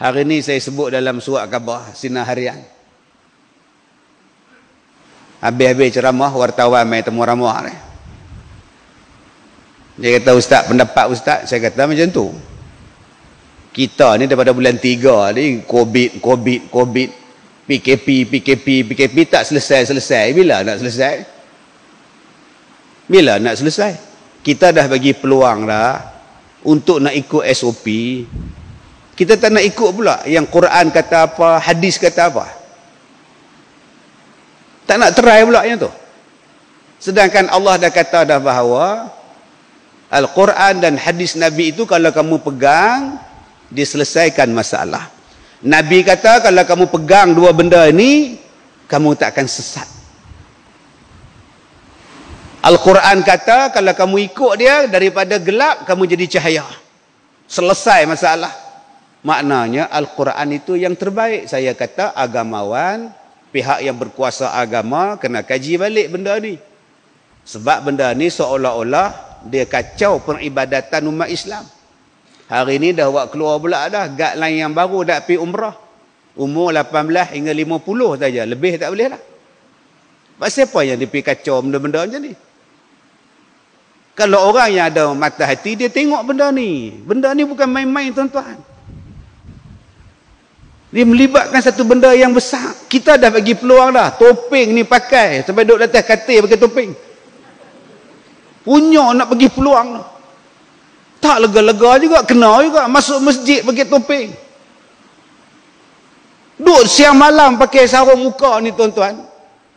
Hari ini saya sebut dalam surat khabar Sinar Harian. Habis-habis ceramah wartawan mai temu ramah ni. Dia kata ustaz pendapat ustaz, saya kata macam tu. Kita ni daripada bulan tiga, ni COVID, COVID, COVID, PKP, PKP, PKP tak selesai-selesai. Bila nak selesai? Bila nak selesai? Kita dah bagi peluang dah untuk nak ikut SOP, kita tak nak ikut pula yang Quran kata apa, hadis kata apa. Tak nak try pula yang tu. Sedangkan Allah dah kata dah bahawa Al-Quran dan hadis Nabi itu kalau kamu pegang, diselesaikan masalah. Nabi kata kalau kamu pegang dua benda ini, kamu tak akan sesat. Al-Quran kata kalau kamu ikut dia daripada gelap kamu jadi cahaya. Selesai masalah. Maknanya Al-Quran itu yang terbaik. Saya kata agamawan, pihak yang berkuasa agama kena kaji balik benda ni. Sebab benda ni seolah-olah dia kacau peribadatan umat Islam. Hari ni dah buat keluar pula dah. lain yang baru dah pergi umrah. Umur 18 hingga 50 saja. Lebih tak boleh lah. Sebab siapa yang dia pergi kacau benda-benda macam ni? Kalau orang yang ada mata hati, dia tengok benda ni. Benda ni bukan main-main tuan-tuan. Dia melibatkan satu benda yang besar. Kita dah bagi peluang dah. Topeng ni pakai. Sampai duduk datang atas katil pakai topeng. Punya nak pergi peluang. Tak lega-lega juga. Kenal juga. Masuk masjid pakai topeng. Duduk siang malam pakai sarung muka ni tuan-tuan.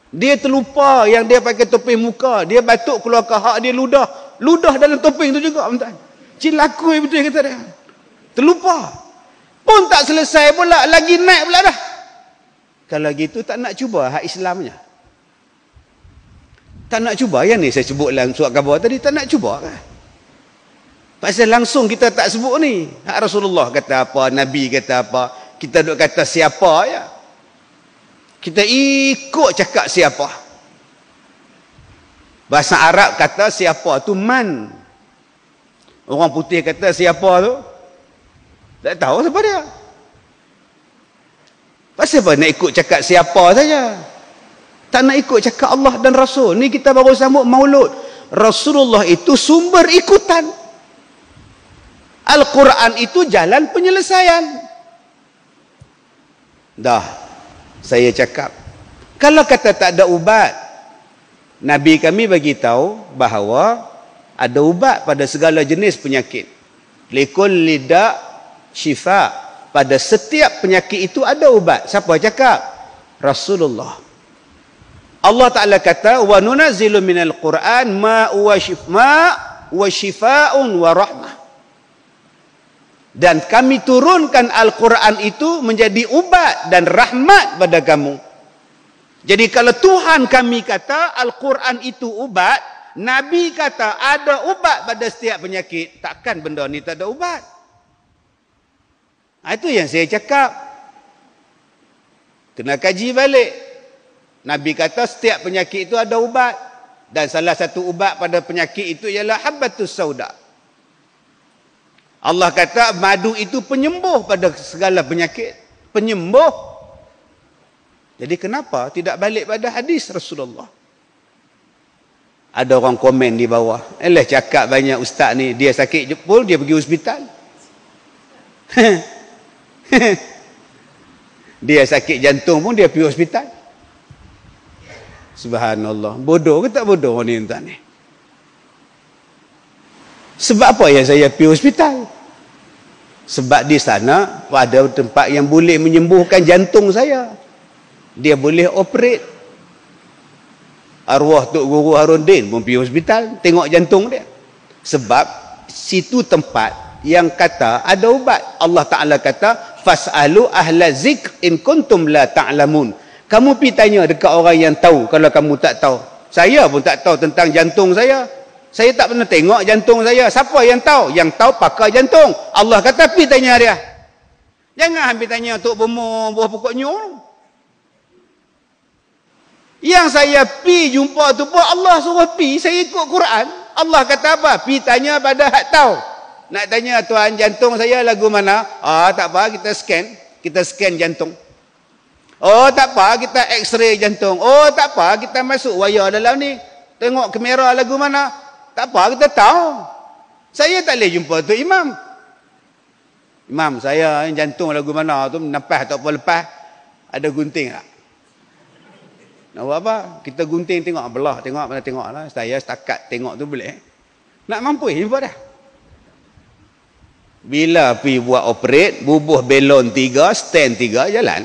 Dia terlupa yang dia pakai topeng muka. Dia batuk keluar ke hak dia ludah. Ludah dalam topeng tu juga. Cik lakui betul kata dia. Terlupa. Terlupa. Pun tak selesai pula. Lagi naik pula dah. Kalau gitu tak nak cuba hak Islamnya. Tak nak cuba. Yang ni saya sebut dalam surat khabar tadi. Tak nak cuba kan? Pasal langsung kita tak sebut ni. Hak Rasulullah kata apa. Nabi kata apa. Kita duk kata siapa ya. Kita ikut cakap siapa. Bahasa Arab kata siapa tu man. Orang putih kata siapa tu. Tak tahu siapa dia. Pasal apa nak ikut cakap siapa saja? Tak nak ikut cakap Allah dan Rasul. Ni kita baru sambut maulud. Rasulullah itu sumber ikutan. Al-Quran itu jalan penyelesaian. Dah. Saya cakap. Kalau kata tak ada ubat. Nabi kami bagi tahu bahawa ada ubat pada segala jenis penyakit. Likul lidak syifa pada setiap penyakit itu ada ubat siapa cakap Rasulullah Allah Taala kata wa nunazzilu minal Qur'an ma wa shifa wa shifaun wa rahmah dan kami turunkan Al-Quran itu menjadi ubat dan rahmat pada kamu. Jadi kalau Tuhan kami kata Al-Quran itu ubat, Nabi kata ada ubat pada setiap penyakit, takkan benda ni tak ada ubat. Ha, itu yang saya cakap. Kena kaji balik. Nabi kata setiap penyakit itu ada ubat. Dan salah satu ubat pada penyakit itu ialah habatus sauda. Allah kata madu itu penyembuh pada segala penyakit. Penyembuh. Jadi kenapa tidak balik pada hadis Rasulullah? Ada orang komen di bawah. Eh cakap banyak ustaz ni. Dia sakit jepul, dia pergi hospital. dia sakit jantung pun dia pergi hospital. Subhanallah. Bodoh ke tak bodoh orang ni entah ni? Sebab apa yang saya pergi hospital? Sebab di sana ada tempat yang boleh menyembuhkan jantung saya. Dia boleh operate. Arwah Tok Guru Harun Din pun pergi hospital. Tengok jantung dia. Sebab situ tempat yang kata ada ubat. Allah Ta'ala kata fasalu ahla zik in kuntum la ta'lamun. Kamu pi tanya dekat orang yang tahu kalau kamu tak tahu. Saya pun tak tahu tentang jantung saya. Saya tak pernah tengok jantung saya. Siapa yang tahu? Yang tahu pakar jantung. Allah kata pi tanya dia. Jangan hampir tanya tok bomo buah pokok nyur. Yang saya pi jumpa tu pun Allah suruh pi, saya ikut Quran. Allah kata apa? Pi tanya pada hak tahu. Nak tanya tuan jantung saya lagu mana? Ah tak apa kita scan, kita scan jantung. Oh tak apa kita x-ray jantung. Oh tak apa kita masuk wayar dalam ni. Tengok kamera lagu mana? Tak apa kita tahu. Saya tak leh jumpa tu imam. Imam saya jantung lagu mana tu nampak tak apa lepas. Ada gunting tak? Nak buat apa? Kita gunting tengok belah tengok mana tengok lah. Saya setakat tengok tu boleh. Nak mampu jumpa dah bila pi buat operate bubuh belon tiga stand tiga jalan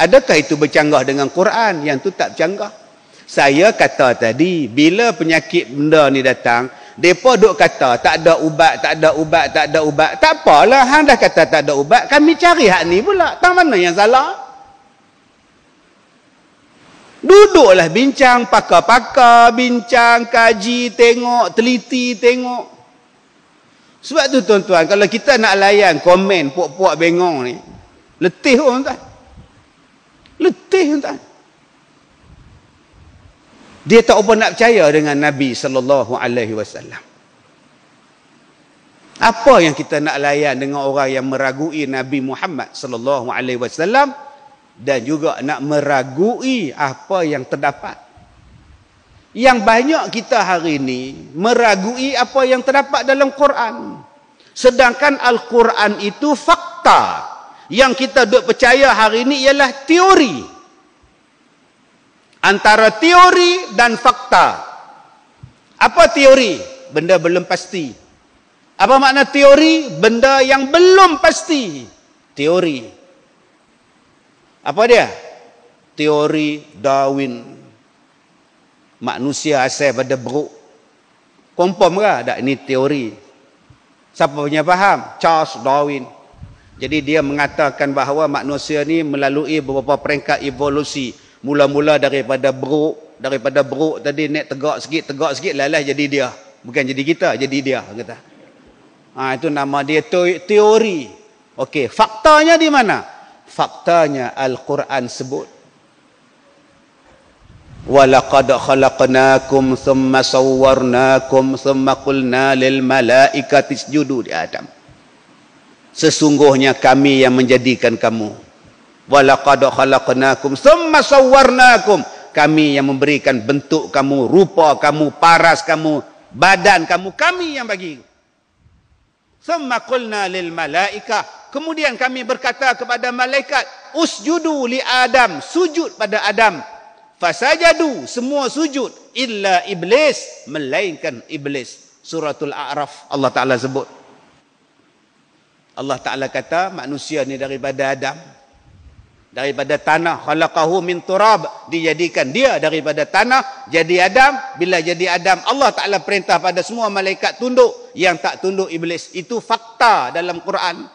adakah itu bercanggah dengan Quran yang tu tak bercanggah saya kata tadi bila penyakit benda ni datang depa duk kata tak ada ubat tak ada ubat tak ada ubat tak apalah hang dah kata tak ada ubat kami cari hak ni pula tang mana yang salah Duduklah bincang, pakar-pakar, bincang, kaji, tengok, teliti, tengok. Sebab tu tuan-tuan, kalau kita nak layan komen puak-puak bengong ni, letih pun tuan. Letih pun tuan. Dia tak apa nak percaya dengan Nabi sallallahu alaihi wasallam. Apa yang kita nak layan dengan orang yang meragui Nabi Muhammad sallallahu alaihi wasallam dan juga nak meragui apa yang terdapat yang banyak kita hari ini meragui apa yang terdapat dalam Quran. Sedangkan Al-Quran itu fakta. Yang kita duk percaya hari ini ialah teori. Antara teori dan fakta. Apa teori? Benda belum pasti. Apa makna teori? Benda yang belum pasti. Teori. Apa dia? Teori Darwin. Darwin manusia asal pada beruk confirm ke tak ini teori siapa punya faham Charles Darwin jadi dia mengatakan bahawa manusia ni melalui beberapa peringkat evolusi mula-mula daripada beruk daripada beruk tadi naik tegak sikit tegak sikit lalai jadi dia bukan jadi kita jadi dia kata ha, itu nama dia teori Okey, faktanya di mana? Faktanya Al-Quran sebut. ولقد خلقناكم ثم kulna lil malaikat isjudu اسجدوا adam. sesungguhnya kami yang menjadikan kamu walaqad khalaqnakum thumma sawwarnakum kami yang memberikan bentuk kamu rupa kamu paras kamu badan kamu kami yang bagi thumma kulna lil malaikat. kemudian kami berkata kepada malaikat usjudu li adam sujud pada adam Fasajadu semua sujud illa iblis melainkan iblis. Suratul A'raf Allah Taala sebut. Allah Taala kata manusia ni daripada Adam daripada tanah khalaqahu min turab dijadikan dia daripada tanah jadi Adam bila jadi Adam Allah Taala perintah pada semua malaikat tunduk yang tak tunduk iblis itu fakta dalam Quran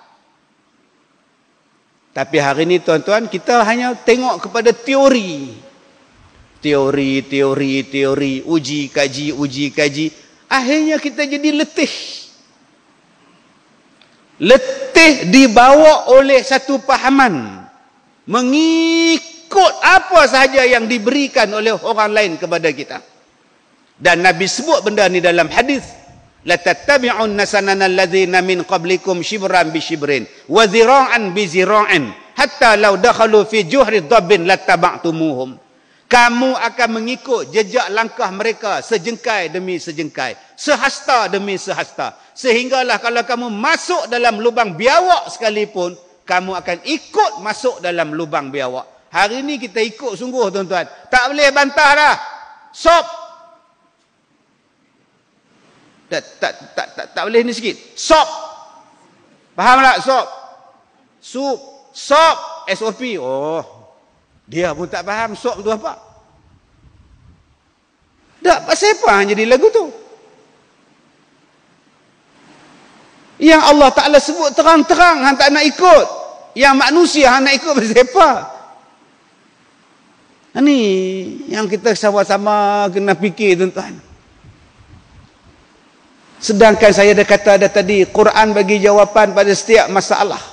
tapi hari ini tuan-tuan kita hanya tengok kepada teori teori, teori, teori, uji, kaji, uji, kaji. Akhirnya kita jadi letih. Letih dibawa oleh satu pahaman. Mengikut apa sahaja yang diberikan oleh orang lain kepada kita. Dan Nabi sebut benda ni dalam hadis. Latattabi'un nasanana alladhina min qablikum shibran bi shibrin wa ziran bi ziran hatta law dakhalu fi juhri dabbin latabatumuhum kamu akan mengikut jejak langkah mereka sejengkai demi sejengkai sehasta demi sehasta sehinggalah kalau kamu masuk dalam lubang biawak sekalipun kamu akan ikut masuk dalam lubang biawak hari ini kita ikut sungguh tuan-tuan tak boleh bantah dah sob tak tak tak tak, tak boleh ni sikit sob faham tak sob sup sob sop oh dia pun tak faham sok tu apa. Tak pasal apa jadi lagu tu. Yang Allah Ta'ala sebut terang-terang Han tak nak ikut Yang manusia Han nak ikut bersepa Ini Yang kita sama-sama Kena fikir tuan-tuan Sedangkan saya dah kata dah tadi Quran bagi jawapan pada setiap masalah